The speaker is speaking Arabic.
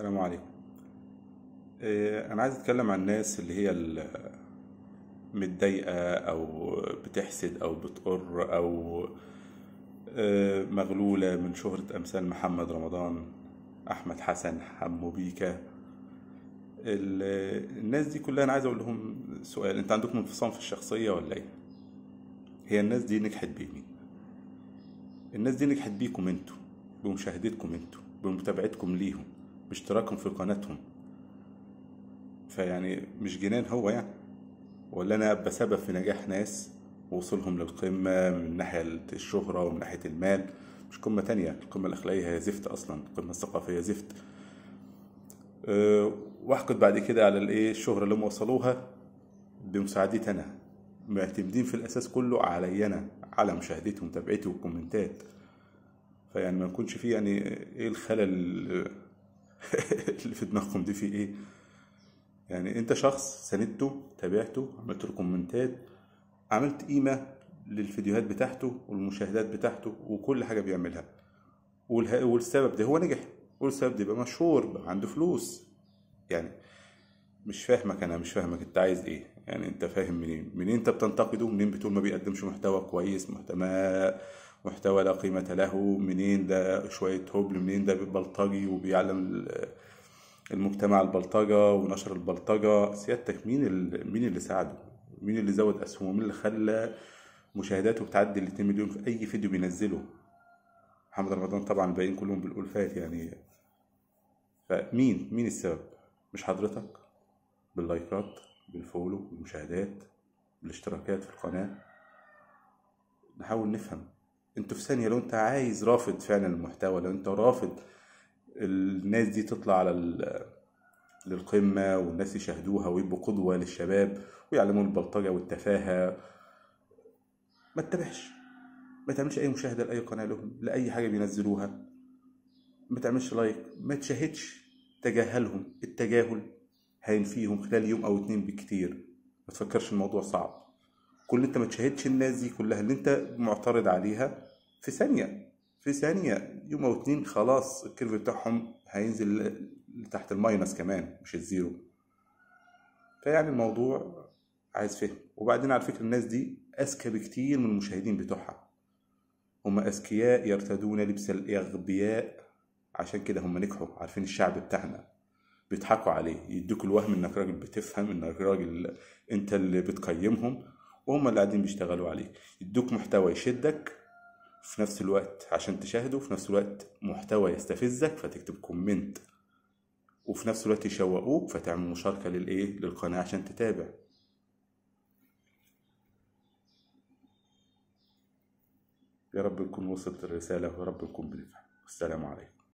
السلام عليكم آه، انا عايز اتكلم عن الناس اللي هي متضايقه او بتحسد او بتقر او آه، مغلوله من شهره امثال محمد رمضان احمد حسن حمو بيكا الناس دي كلها انا عايز اقول لهم سؤال انت عندكم انفصام في الشخصيه ولا ايه هي الناس دي نجحت بمين الناس دي نجحت بيكم انتوا بمشاهدتكم انتوا بمتابعتكم ليهم باشتراكهم في قناتهم فيعني مش جنان هو يعني ولا انا ابقى سبب في نجاح ناس ووصولهم للقمة من ناحية الشهرة ومن ناحية المال مش قمة تانية القمة الأخلاقية هي زفت أصلا القمة الثقافية زفت أه واحقد بعد كده على الايه الشهرة اللي هم وصلوها بمساعدتي أنا معتمدين في الأساس كله علي أنا على مشاهدتي ومتابعتي والكومنتات فيعني ما يكونش فيه يعني ايه الخلل اللي في دماغكم دي في ايه يعني انت شخص ساندته تابعته عملت له كومنتات عملت قيمه للفيديوهات بتاعته والمشاهدات بتاعته وكل حاجه بيعملها والسبب ده هو نجح والسبب ده يبقى مشهور بقى عنده فلوس يعني مش فاهمك انا مش فاهمك انت عايز ايه يعني انت فاهم منين منين انت بتنتقده منين بتقول ما بيقدمش محتوى كويس محتوى محتوى لا قيمة له منين ده شوية هبل منين ده بلطجي وبيعلم المجتمع البلطجة ونشر البلطجة سيادتك مين مين اللي ساعده مين اللي زود أسهمه مين اللي خلى مشاهداته بتعدي ال 2 مليون في أي فيديو بينزله محمد رمضان طبعا الباقيين كلهم فات يعني فمين مين السبب مش حضرتك باللايكات بالفولو بالمشاهدات بالاشتراكات في القناة نحاول نفهم انت في ثانيه لو انت عايز رافض فعلا المحتوى لو انت رافض الناس دي تطلع على للقمة والناس يشاهدوها ويبقوا قدوة للشباب ويعلمون البلطجة والتفاهة ما تتابعش ما تعملش أي مشاهدة لأي قناة لهم لأي حاجة بينزلوها ما تعملش لايك ما تشاهدش تجاهلهم التجاهل هينفيهم خلال يوم أو اتنين بالكتير ما تفكرش الموضوع صعب كل انت ما تشاهدش الناس دي كلها اللي انت معترض عليها في ثانيه في ثانيه يوم او اتنين خلاص الكيرف بتاعهم هينزل لتحت الماينس كمان مش الزيرو فيعني الموضوع عايز فهم وبعدين على فكره الناس دي اذكى بكتير من المشاهدين بتوعها هم اذكياء يرتدون لبس الاغبياء عشان كده هم نجحوا عارفين الشعب بتاعنا بيضحكوا عليه يدوك الوهم انك راجل بتفهم انك راجل انت اللي بتقيمهم وهم اللي قاعدين بيشتغلوا عليك يدوك محتوى يشدك في نفس الوقت عشان تشاهده وفي نفس الوقت محتوى يستفزك فتكتب كومنت وفي نفس الوقت يشوقوك فتعمل مشاركة للإيه للقناة عشان تتابع يا رب تكون وصلت الرسالة ويا رب تكون بنفع والسلام عليكم